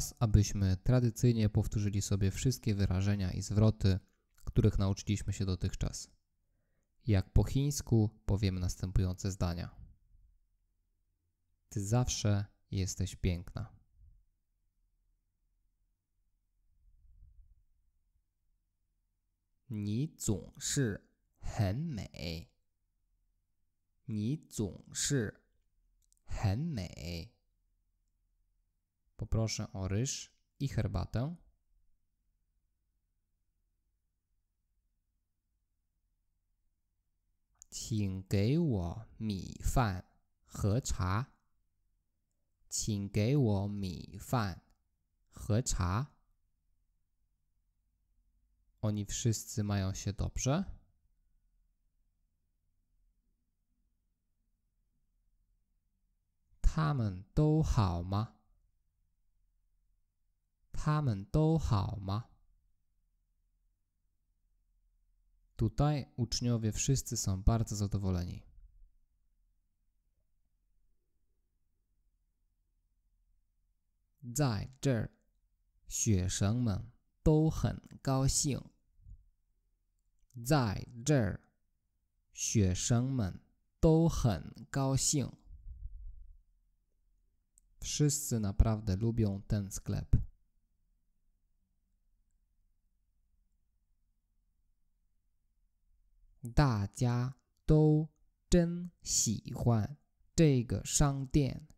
Czas, abyśmy tradycyjnie powtórzyli sobie wszystkie wyrażenia i zwroty, których nauczyliśmy się dotychczas. Jak po chińsku powiem następujące zdania. Ty zawsze jesteś piękna. Ni zong shi hen mei. Ni zong shi hen mei. Poproszę o ryż i herbatę. Qing gei mi fan he cha. Qing gei mi fan he cha. Oni wszyscy mają się dobrze. Tamen dou hao ma? 他们都好吗？Tutaj uczniowie wszyscy są bardzo zadowoleni. Zai zhe, 学生们都很高兴。Zai zhe, Wszyscy naprawdę lubią ten sklep. 大家都真喜欢这个商店。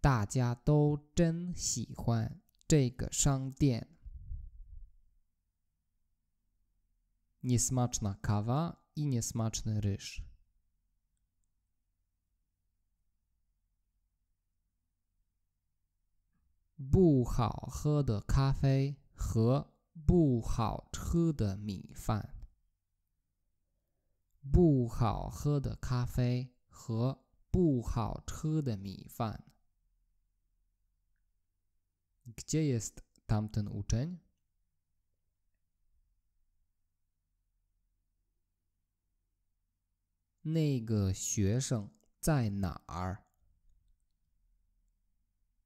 大家都真喜欢这个商店。你 smaczna kawa i nie smaczny ryż。不好喝的咖啡和不好吃的米饭。不好喝的咖啡和不好吃的米饭。Gdzie jest tamten uczeń? Neigo Xuesheng zai nar.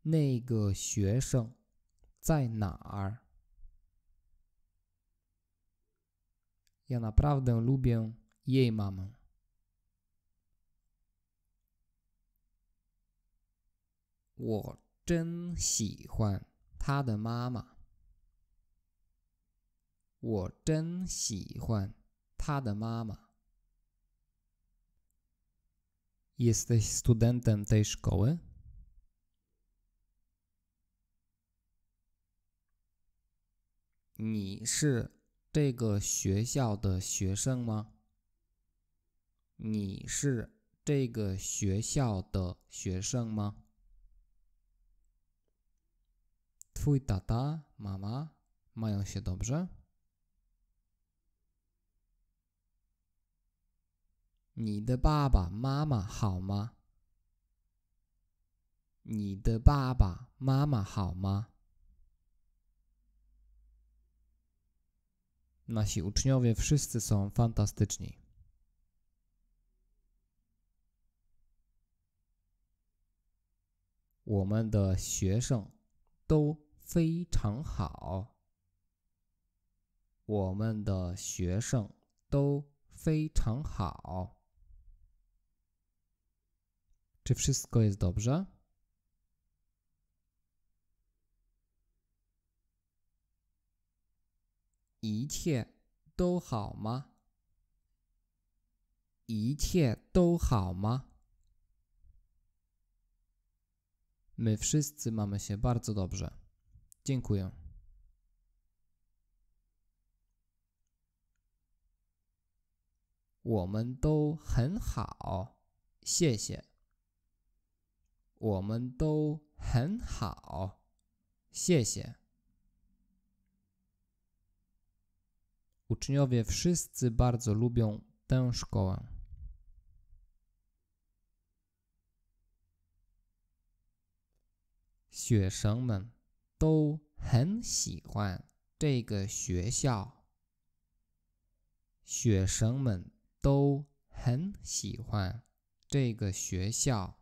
Neigo Xuesheng zai nar. Ja naprawdę lubię 耶，妈妈！我真喜欢她的妈妈。我真喜欢她的妈妈。Jesteś studentem tej szkoły？你是这个学校的学生吗？你是这个学校的学生吗？Twój tata, mama mają się dobrze? Ni de baba, mama hao ma? Ni de baba, mama hao Nasi uczniowie wszyscy są fantastyczni. 我们的学生都非常好。我们的学生都非常好。Czy wszystko jest dobrze？一切都好吗？一切都好吗？My wszyscy mamy się bardzo dobrze. Dziękuję. Uczniowie wszyscy bardzo lubią tę szkołę. 学生们都很喜欢这个学校。学生们都很喜欢这个学校。